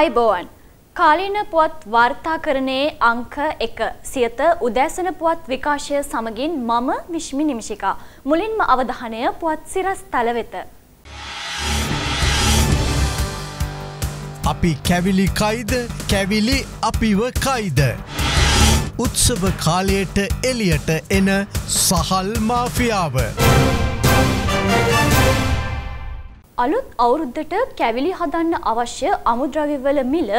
අයිබෝවන් කාලීන පුවත් වාර්තාකරණයේ අංක එක සියත උදෑසන පුවත් විකාශය සමගින් මම විශ්මි නිමිෂිකා මුලින්ම අවධානය පුවත් සිරස් තල වෙත. අපි කැවිලි කයිද කැවිලි අපිව කයිද. උත්සව කාලයට එලියට එන සහල් මාෆියාව. Thank you. අලුත් අවුරුද්දට කැවිලි හදන්න අවශ්‍ය අමුද්‍රව්‍යවල මිල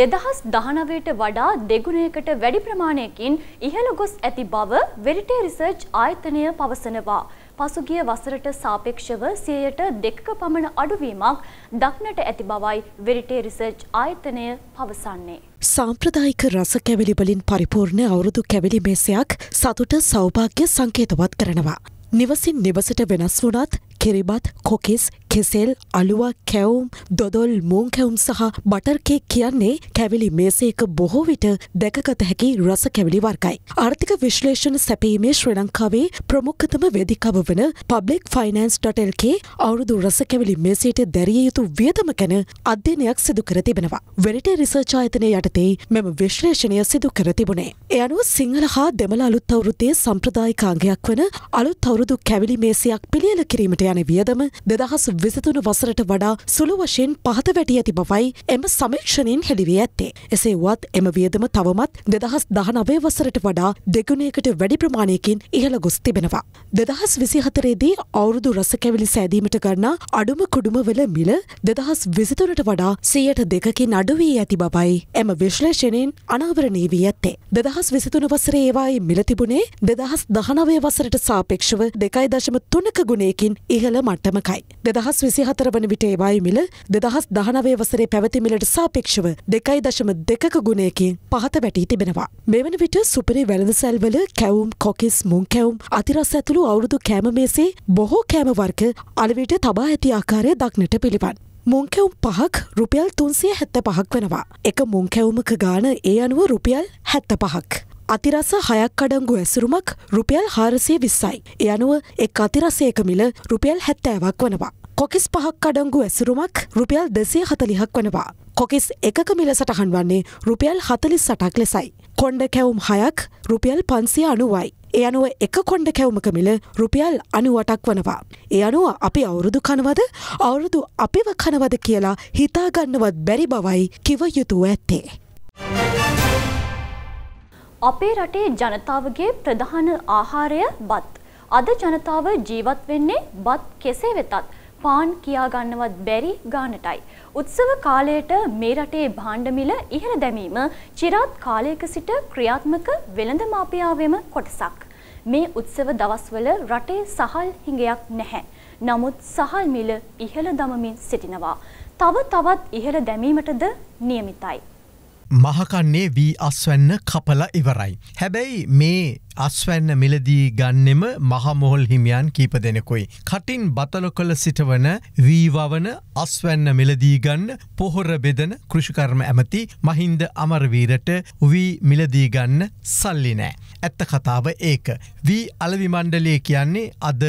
2019ට වඩා දෙගුණයකට වැඩි ප්‍රමාණයකින් ඉහළ ගොස් ඇති බව වෙරිටේ රිසර්ච් ආයතනය පවසනවා. පසුගිය වසරට සාපේක්ෂව 100%ක පමණ අඩුවීමක් දක්නට ඇති බවයි වෙරිටේ රිසර්ච් ආයතනය පවසන්නේ. සාම්ප්‍රදායික රස කැවිලි වලින් පරිපූර්ණ අවුරුදු කැවිලි මේසයක් සතුට සෞභාග්‍ය සංකේතවත් කරනවා. නිවසින් නිවසට වෙනස් වුණත් කිරිබත් කොකිස් කෙසෙල් අලුවක් කැවුම් දොදොල් මූන් කැවුම් සහ බටර්කේක් කියන්නේ කැවිලි මේසේක බොහෝ විට දැකගත හැකි රස කැවිලි වර්ගයි. ආර්ථික විශ්ලේෂණ සැපීමේ ශ්‍රී ලංකාවේ ප්‍රමුඛතම වෙදිකව වන පබ්ලික් ෆයිනන්ස්.lk අවුරුදු රස කැවිලි මේසයට දැරිය යුතු වියදම ගැන අධ්‍යනයක් සිදු කර තිබෙනවා. වෙරිටේ රිසර්ච් ආයතනය යටතේ මෙම විශ්ලේෂණය සිදු කර තිබුණේ. එ අනුව සිංහල හා දෙමළ අලුත් අවුරුද්දේ සම්ප්‍රදායිකාංගයක් වන අලුත් අවුරුදු කැවිලි මේසයක් පිළියල කිරීමට යන වියදම දෙදහස් විසිතුන වසරට වඩා සුළු වශයෙන් පහත වැටි ඇති බවයි එම සමීක්ෂණයෙන් හෙළිවී ඇත්තේ. එසේ වුවත් එම වියදම තවමත් දෙදහස් දහනවේ වසරට වඩා දෙගුණයකට වැඩි ප්‍රමාණයකින් ඉහළ ගොස් තිබෙනවා. දෙදහස් විසිහතරේදී අවුරුදු රස කැවිලි සෑදීමට ගන්නා අඩුම කුඩුමවල මිල දෙදහස් විසිතුනට වඩා සියයට දෙකකින් අඩුවී ඇති බවයි එම විශ්ලේෂණයෙන් අනාවරණී වී ඇත්තේ. දෙදහස් විසිතුන වසරේ ඒවායි මිල තිබුණේ දෙදහස් දහනවය වසරට සාපේක්ෂව දෙකයි දශම තුනක ගුණයකින් ඒ ඉහළ මට්ටමකයි. දෙදහස් විසි හතර වන විට ඒවායුමිල දෙදහස් දහනවේ වසරේ පැවතිමිලට සාපේක්ෂව දෙකයි දශම දෙකක ගුණයකින් පහත වැටී තිබෙනවා. මෙවන විට සුපරි වැලඳ සැල්වල කැවුම් කොකිස් මුං කැවුම් අතිරස් ඇතුළු අවුරුදු කෑම මේසේ බොහෝ කෑමවර්ග අලවිට තබා ඇති ආකාරය දක්නට පිළිවන්. මුංකැවුම් පහක් රුපියල් තුන්සිය හැත්ත පහක් වෙනවා. එක මුංකැවුමක ගාන ඒ අනුව රුපියල් හැත්ත පහක්. අතිරස හයක් අඩංගු ඇසුරුමක් රුපියල් හාරසිය විස්සයි. එයනුව එක් අතිරසයක මිල රුපියල් හැත්තෑවක් වනවා. කොකිස් පහක් අඩංගු ඇසුරුමක් රුපියල් දෙසේ හතලිහක් වනවා. කොකිස් එකක මිල සටහන් වන්නේ රුපියල් හතලිස් සටක් ලෙසයි. කොන්්ඩ කැවුම් හයක් රුපියල් පන්සිය අනුවයි. ඒ අනුව එක කොන්්ඩ කැවුමක මිල රුපියල් අනුවටක් වනවා. ඒ අනුව අපි අවුරුදු කනවද අවුරුදු අපිව කනවද කියලා හිතාගන්නවත් බැරි බවයි කිව යුතුව ඇත්තේ. අපේ රටේ ජනතාවගේ ප්‍රධාන ආහාරය බත්. අද ජනතාව ජීවත් වෙන්නේ බත් කෙසේ වෙතත් පාන් කියා ගන්නවත් බැරි ගානටයි. උත්සව කාලයට මේ රටේ භාණ්ඩ මිල ඉහළ දැමීම চিරාත් කාලයක සිට ක්‍රියාත්මක වෙළඳ මාපියාවෙම කොටසක්. මේ උත්සව දවස්වල රටේ සහල් හිඟයක් නැහැ. නමුත් සහල් මිල ඉහළ දමමින් සිටිනවා. තව තවත් ඉහළ දැමීමටද නියමිතයි. මහකන්නේ වී අස්වැන්න කපල ඉවරයි. හැබැයි මේ අස්වැන්න මිලදී ගන්නෙම මහමොහොල් හිමියන් කීප දෙනෙකුයි. කටින් බතල කොළ සිටවන වීවවන අස්වැන්න මිලදීගන්න පොහොර බෙදන කෘෂිකර්ම ඇමති මහින්ද අමරවීරට වී මිලදීගන්න සල්ලි නෑ. ඇත්ත කතාව ඒක. වී අලවිමණ්ඩලේ කියන්නේ අද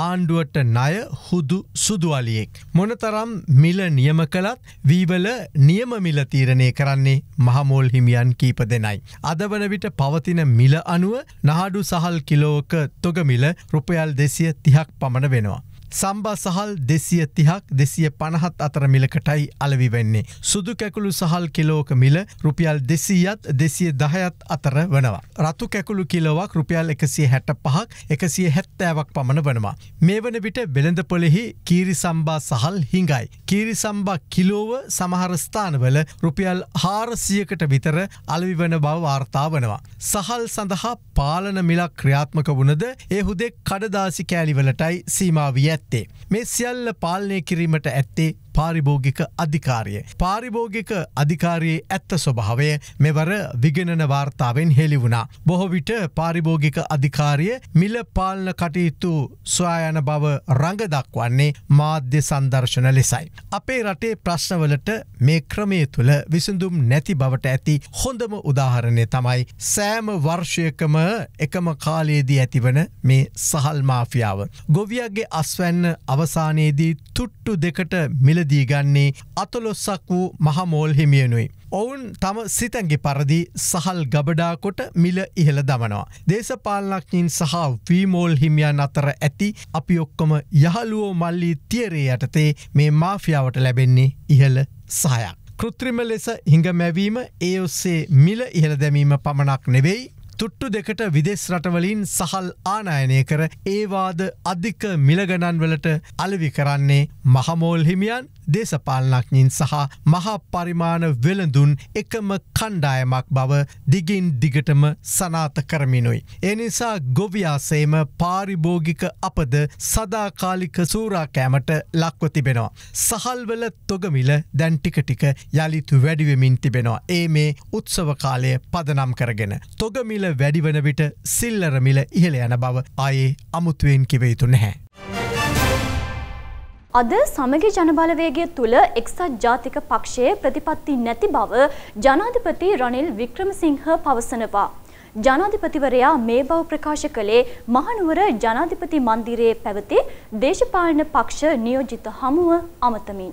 ආණ්ඩුවට ණය හුදු සුදුවලියෙක්. මොනතරම් මිල නියම කළත් වීවල නියම මිල තීරණය කරන්නේ මහමෝල් හිමියන් කීප දෙනයි. අද වන විට පවතින මිල අනුව නාඩු සහල් කිලෝක තොගමිල රුපයල් දෙසිය තිහක් පමණ වෙනවා. සම්බා සහල් දෙසිය තිහක් දෙසිය පණහත් අතර මිලකටයි අලවි වෙන්නේ. සුදු කැකුළු සහල් කිලෝක මිල රුපියල් දෙසීයත් දෙසිය දහයත් අතර වනවා. රතු කැකුළු කිලොවක් රුපියල් එකසිය හැට පහක් එකසිය හැත්තෑවක් පමණ වනවා. මේ වන විට බෙළඳපොලෙහි කීරි සම්බා සහල් හිඟයි. කීරි සම්බා කිලෝව සමහර ස්ථානවල රුපියල් හාරසියකට විතර අලවි වන බව වාර්තා වනවා. සහල් සඳහා පාලන මිලක් ක්‍රියාත්මක වුණද ඒ හුදෙක් කඩදාසි කෑලිවලටයි සීමාවී ඇත. ඇත්තේ. මේ සියල්ල පාලනය කිරීමට ඇත්තේ පාරිභෝගික අධිකාරය. පාරිභෝගික අධිකාරයේ ඇත්ත ස්වභාවය මෙවර විගෙනන වාර්තාවෙන් හෙළි වුණා. බොහෝ විට පාරිභෝගික අධිකාරිය මිල පාලන කටයුතු ස්වයාන බව රඟ දක්වන්නේ මාධ්‍ය සංදර්ශන ලෙසයි. අපේ රටේ ප්‍රශ්නවලට මේ ක්‍රමය තුළ විසඳුම් නැති බවට ඇති හොඳම උදාහරණය තමයි සෑම වර්ෂයකම එකම කාලයේදී ඇතිවන මේ සහල් මාෆියාව. ගොවියගේ අස්වැන්න අවසානයේදී තුට්ටු දෙකට මිල මිලදීගන්නේ අතලොස්සක් වූ මහමෝල් හිමියනුයි. ඔවුන් තම සිතැන්ගේ පරදි සහල් ගබඩාකොට මිල ඉහළ දමනවා. දේශපාලනක්ඥින් සහ වීමෝල් හිමියන් අතර ඇති අපි ඔක්කොම යහලුවෝ මල්ලි තියරේ යටතේ මේ මාෆියාවට ලැබෙන්නේ ඉහළ සහයක්. කෘත්‍රිම ලෙස හිඟමැවීම ඒ ඔස්සේ මිල ඉහළ දැමීම පමණක් නෙවෙයි තුට්ටු දෙකට විදෙස් රටවලින් සහල් ආනායනය කර ඒවාද අධික මිලගණන්වලට අලවි කරන්නේ මහමෝල් හිමියන් දේශපාලනක්ඥින් සහ මහා පරිමාණ වෙළඳුන් එකම කණ්ඩායමක් බව දිගින් දිගටම සනාත කරමිනුයි. එනිසා ගොවියාසේම පාරිභෝගික අපද සදාකාලික සූරාකෑමට ලක්ව තිබෙනවා. සහල්වල තොගමිල දැන්ටිකටික යළිතු වැඩිවමින් තිබෙනවා. ඒ මේ උත්සවකාලය පදනම් කරගෙන. තොගමිල වැඩිවන විට සිල්ලරමිල ඉහළ යන බව අයේ අමුතුවෙන් කිවයුතු නැහැ. අද සමගි ජනබලවේගය තුළ එක්සත් ජාතික පක්ෂයේ ප්‍රතිපත්ති නැති බව ජනාධිපති රනිල් වික්‍රමසිංහ පවසනවා. ජනාධිපතිවරයා මේ බව ප්‍රකාශ කළේ මහනුවර ජනාධිපති මන්දිරයේ පැවති දේශපාලන පක්ෂ නියෝජිත හමුව අමතමින්.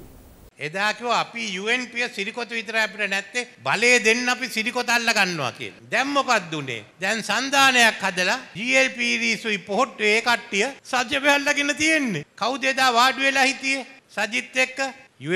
එදා කිව්වා අපි UNP සිරිකොත විතරයි අපිට නැත්තේ බලය දෙන්න අපි සිරිකොත අල්ල ගන්නවා කියලා. දැන් මොකක්ද උනේ? දැන් සන්දානයක් හදලා GLP රීසුයි පොහොට්ටේ ඒ කට්ටිය සජ්‍ය බැලලාගෙන තියෙන්නේ. කවුද එදා වාඩි වෙලා හිටියේ? සජිත් එක්ක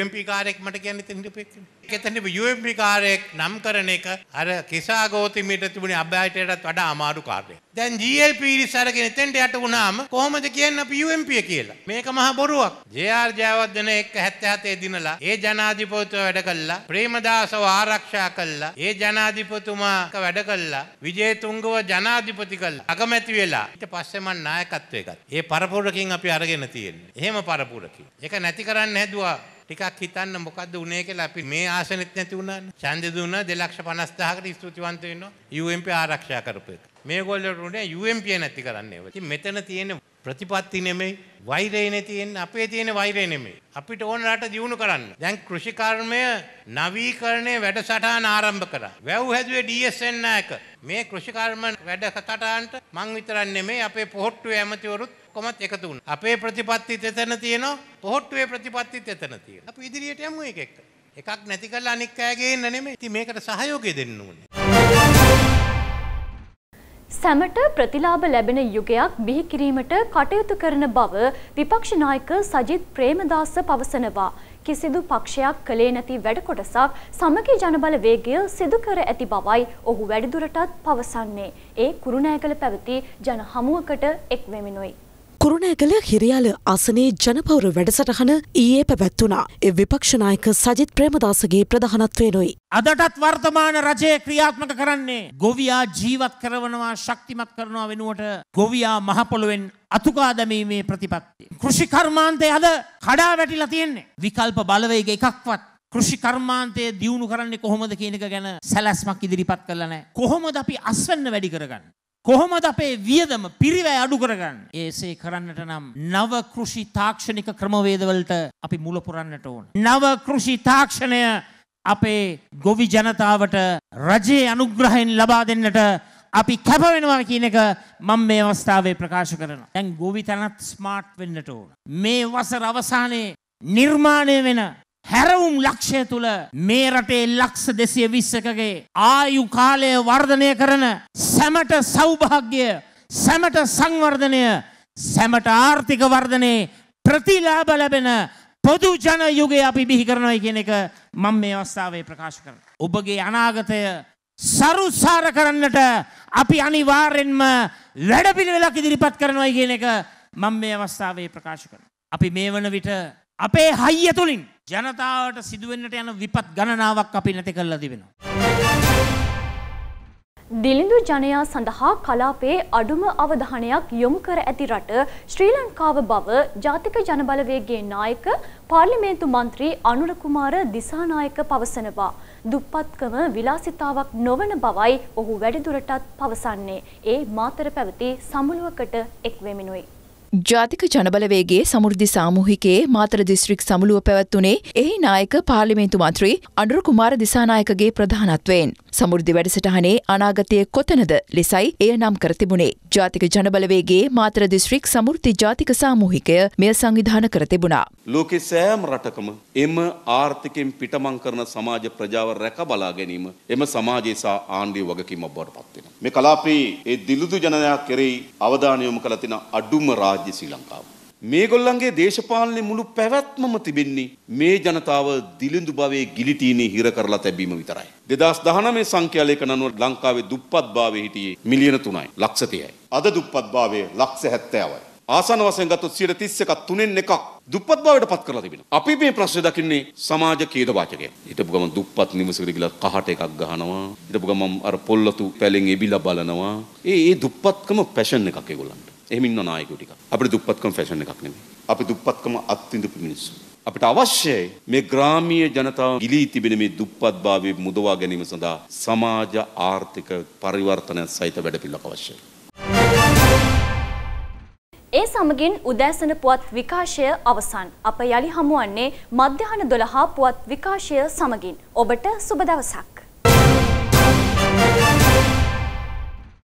UMP කාර්යයක් මට කියන්න ඉතින් හිටපෙක්කනේ. එතනම UMP කාරයෙක් නම් කරන එක අර කිසා ගෝතමීට තිබුණේ අභ්‍යයටටත් වඩා අමාරු කාර්යයක්. දැන් GLP ඉරිසරගෙන එතෙන්ට යට වුණාම කොහොමද කියන්නේ අපි UMP කියලා? මේක මහ බොරුවක්. JR ජයවර්ධන එක්ක 77 දිනලා ඒ ජනාධිපතිතුමා වැඩ කළා. ප්‍රේමදාසව ආරක්ෂා කළා. ඒ ජනාධිපතිතුමා වැඩ කළා. විජේතුංගව ජනාධිපති කළා. අගමැති වෙලා. ඊට පස්සේ මම නායකත්වය ගත්තා. ඒ පරපුරකින් අපි අරගෙන තියෙන්නේ. එහෙම පරපුරකින්. ඒක නැති කරන්න හැදුවා ටිකක් හිතන්න මොකක්ද උනේ කියලා අපි මේ ආස ශාසනෙත් නැති වුණානේ. ඡන්දෙ දුන්නා 250000කට ස්තුතිවන්ත වෙනවා UMP ආරක්ෂා කරපු එක. මේගොල්ලෝට උනේ UMP නැති කරන්න ඒවා. ඉතින් මෙතන තියෙන ප්‍රතිපත්ති නෙමෙයි වෛරයනේ තියෙන්නේ අපේ තියෙන වෛරය නෙමෙයි. අපිට ඕන රට දියුණු කරන්න. දැන් කෘෂිකර්මය නවීකරණය වැඩසටහන ආරම්භ කරා. වැව් හැදුවේ DSN නායක. මේ කෘෂිකර්ම වැඩසටහනට මං විතරක් නෙමෙයි අපේ පොහොට්ටුවේ ඇමතිවරුත් කොමත් එකතු වුණා. අපේ ප්‍රතිපත්තිත් එතන තියෙනවා. පොහොට්ටුවේ ප්‍රතිපත්තිත් එතන තියෙනවා. අපි ඉදිරියට යමු එක එක. එකක් නැති කරලා අනික් අයගේ ඉන්න නෙමෙයි. ඉතින් මේකට සහයෝගය දෙන්න ඕනේ. සැමට ප්‍රතිලාභ ලැබෙන යුගයක් බිහි කිරීමට කටයුතු කරන බව විපක්ෂ නායක සජිත් ප්‍රේමදාස පවසනවා. කිසිදු පක්ෂයක් කළේ නැති වැඩ කොටසක් සමගි ජනබල වේගය සිදු කර ඇති බවයි ඔහු වැඩිදුරටත් පවසන්නේ. ඒ කුරුණෑගල පැවති ජන හමුවකට එක් වෙමිනුයි. කුරුණෑගල හිරියාල අසනේ ජනපෞර වැඩසටහන ඊයේ පැවැත්වුණා. එ විපක්ෂනායක සජිත් ප්‍රේමදාසගේ ප්‍රධානත්වයනොයි. අදටත් වර්තමාන රජය ක්‍රියාත්මක කරන්නේ. ගොවියා ජීවත් කරවනවා ශක්තිමත් කරනවා වෙනුවට ගොවියා මහපොළුවෙන් අතුකා දැමීමේ ප්‍රතිපත්තිය. කෘෂිකර්මාන්තය අද කඩා වැටිලා තියෙන්නේ. විකල්ප බලවේග එකක්වත් කෘෂි කර්මාන්තය දියුණු කරන්නේ කොහොමද කියන එක ගැන සැලැස්මක් ඉදිරිපත් කරලා නැහැ. කොහොමද අපි අස්වැන්න වැඩි කරගන්නේ? කොහොමද අපේ වියදම පිරිවැය අඩු කරගන්න. ඒසේ කරන්නට නම් නව කෘෂි තාක්ෂණික ක්‍රමවේදවලට අපි මුල පුරන්නට ඕන. නව කෘෂි තාක්ෂණය අපේ ගොවි ජනතාවට රජයේ අනුග්‍රහයෙන් ලබා දෙන්නට අපි කැප වෙනවා කියන එක මම මේ අවස්ථාවේ ප්‍රකාශ කරනවා. දැන් ගොවිතැනත් ස්මාර්ට් වෙන්නට ඕන. මේ වසර අවසානයේ නිර්මාණය වෙන හැරවුම් ලක්ෂය තුළ මේ රටේ ලක්ෂ දෙසිය විස්සකගේ ආයු කාලය වර්ධනය කරන සැමට සෞභාග්‍ය සැමට සංවර්ධනය සැමට ආර්ථික වර්ධනයේ ප්‍රතිලාභ ලැබෙන පොදු ජන යුගයේ අපි බිහි කරනවා කියන එක මම මේ අවස්ථාවේ ප්‍රකාශ කරනවා. ඔබගේ අනාගතය සරුසාර කරන්නට අපි අනිවාර්යෙන්ම වැඩපිළිවෙලක් ඉදිරිපත් කරනවා කියන එක මම මේ අවස්ථාවේ ප්‍රකාශ කරනවා. අපි මේ වන විට අපේ හයිය තුලින් ජනතාවට සිදුවෙන්නට යන විපත් ගණනාවක් අපි නැති කරලා තිබෙනවා. දිලිඳු ජනයා සඳහා කලාපයේ අඩුම අවධානයක් යොමු කර ඇති රට ශ්‍රී ලංකාව බව ජාතික ජනබලවේගේ නායක පාර්ලිමේන්තු මන්ත්‍රී අනුර කුමාර දිසානායක පවසනවා. දුප්පත්කම විලාසිතාවක් නොවන බවයි ඔහු වැඩිදුරටත් පවසන්නේ. ඒ මාතර පැවති සමුළුවකට එක් වෙමිනුයි. ජාතික ජනබලවේගේ සමෘද්ධි සාමූහිකයේ මාතර දිස්ත්‍රික් සමුළුව පැවැත්වුණේ එහි නායක පාර්ලිමේන්තු මන්ත්‍රී අඩුරු කුමාර දිසානායකගේ ප්‍රධානත්වයෙන්. සමෘද්ධි වැඩසටහනේ අනාගතය කොතනද ලෙසයි එය නම් කර තිබුණේ. ජාතික ජනබලවේගේ මාතර දිස්ත්‍රික් සමෘද්ධි ජාතික සාමූහිකය මෙය සංවිධාන කර තිබුණා. ලෝකෙ සෑම් රටකම එම ආර්ථිකෙන් පිටමං කරන සමාජ ප්‍රජාව රැක බලා ගැනීම එම සමාජයේ සහ ආණ්ඩුවේ වගකීමක් බවට පත් වෙනවා. මේ කලාපයේ ඒ දිලිදු ජනයා කෙරෙහි අවධානය යොමු කළ තින අඩුම රාජ්‍ය රාජ්‍ය ශ්‍රී ලංකාව. මේගොල්ලන්ගේ දේශපාලනය මුළු පැවැත්මම තිබෙන්නේ මේ ජනතාව දිලිඳු භවයේ ගිලිටීනේ හිර කරලා තැබීම විතරයි. 2019 සංඛ්‍යාලයක අනුව ලංකාවේ දුප්පත් භාවයේ හිටියේ මිලියන 3යි ලක්ෂ 30යි. අද දුප්පත් භාවය ලක්ෂ 70යි. ආසන වශයෙන් ගත්තොත් 131ක් තුනෙන් එකක් දුප්පත් භාවයට පත් කරලා තිබෙනවා. අපි මේ ප්‍රශ්නේ දකින්නේ සමාජ ඛේද වාචකය. හිටපු ගමන් දුප්පත් නිවසකට ගිහලා කහට එකක් ගහනවා. හිටපු ගමන් අර පොල්ලතු පැලෙන් එබිලා බලනවා. ඒ ඒ දුප්පත්කම පැෂන් එකක් ඒගොල්ලන්ට. එහෙම ඉන්න නායකයෝ ටිකක්. අපිට දුප්පත්කම ෆැෂන් එකක් නෙමෙයි. අපි දුප්පත්කම අත්විඳපු මිනිස්සු. අපිට අවශ්‍යයි මේ ග්‍රාමීය ජනතාව ගිලී තිබෙන මේ දුප්පත්භාවය මුදවා ගැනීම සඳහා සමාජ ආර්ථික පරිවර්තනයක් සහිත වැඩපිළිවෙළක් අවශ්‍යයි. ඒ සමගින් උදෑසන පුවත් විකාශය අවසන්. අප යළි හමුවන්නේ මධ්‍යහන 12 පුවත් විකාශය සමගින්. ඔබට සුබ දවසක්.